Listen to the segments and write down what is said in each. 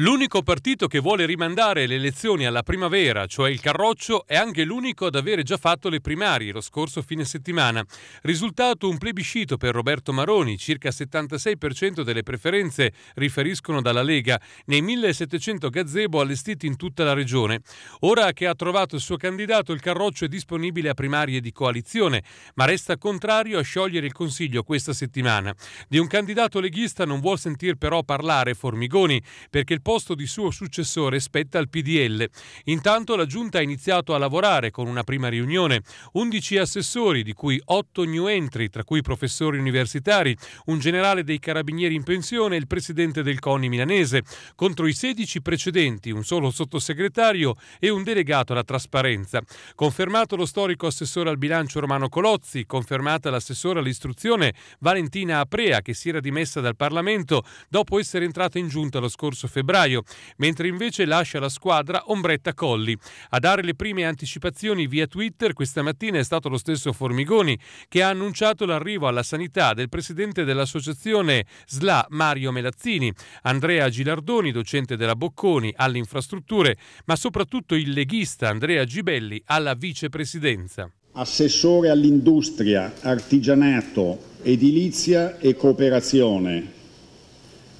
L'unico partito che vuole rimandare le elezioni alla primavera, cioè il Carroccio, è anche l'unico ad avere già fatto le primarie lo scorso fine settimana. Risultato un plebiscito per Roberto Maroni, circa 76% delle preferenze riferiscono dalla Lega, nei 1700 gazebo allestiti in tutta la regione. Ora che ha trovato il suo candidato, il Carroccio è disponibile a primarie di coalizione, ma resta contrario a sciogliere il Consiglio questa settimana. Di un candidato leghista non vuol sentir però parlare Formigoni, perché il posto di suo successore spetta al PDL. Intanto la Giunta ha iniziato a lavorare con una prima riunione. 11 assessori, di cui 8 new entry, tra cui professori universitari, un generale dei carabinieri in pensione e il presidente del CONI milanese, contro i 16 precedenti, un solo sottosegretario e un delegato alla trasparenza. Confermato lo storico assessore al bilancio Romano Colozzi, confermata l'assessore all'istruzione Valentina Aprea, che si era dimessa dal Parlamento dopo essere entrata in giunta lo scorso febbraio febbraio, mentre invece lascia la squadra Ombretta Colli. A dare le prime anticipazioni via Twitter questa mattina è stato lo stesso Formigoni che ha annunciato l'arrivo alla sanità del presidente dell'associazione SLA Mario Melazzini, Andrea Gilardoni, docente della Bocconi, alle infrastrutture, ma soprattutto il leghista Andrea Gibelli alla vicepresidenza. Assessore all'industria, artigianato, edilizia e cooperazione,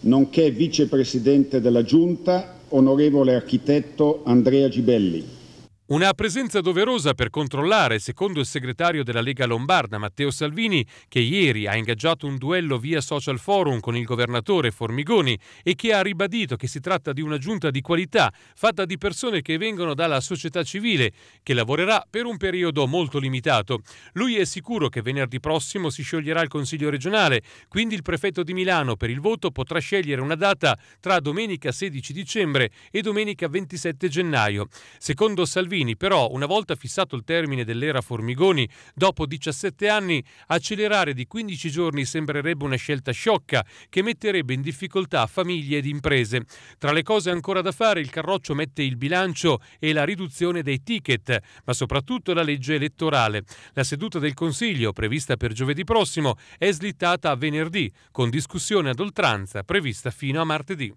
nonché vicepresidente della Giunta, onorevole architetto Andrea Gibelli. Una presenza doverosa per controllare, secondo il segretario della Lega Lombarda Matteo Salvini, che ieri ha ingaggiato un duello via social forum con il governatore Formigoni e che ha ribadito che si tratta di una giunta di qualità fatta di persone che vengono dalla società civile, che lavorerà per un periodo molto limitato. Lui è sicuro che venerdì prossimo si scioglierà il Consiglio regionale, quindi il prefetto di Milano per il voto potrà scegliere una data tra domenica 16 dicembre e domenica 27 gennaio. Secondo Salvini, Salvini però, una volta fissato il termine dell'era Formigoni, dopo 17 anni, accelerare di 15 giorni sembrerebbe una scelta sciocca che metterebbe in difficoltà famiglie ed imprese. Tra le cose ancora da fare, il Carroccio mette il bilancio e la riduzione dei ticket, ma soprattutto la legge elettorale. La seduta del Consiglio, prevista per giovedì prossimo, è slittata a venerdì, con discussione ad oltranza prevista fino a martedì.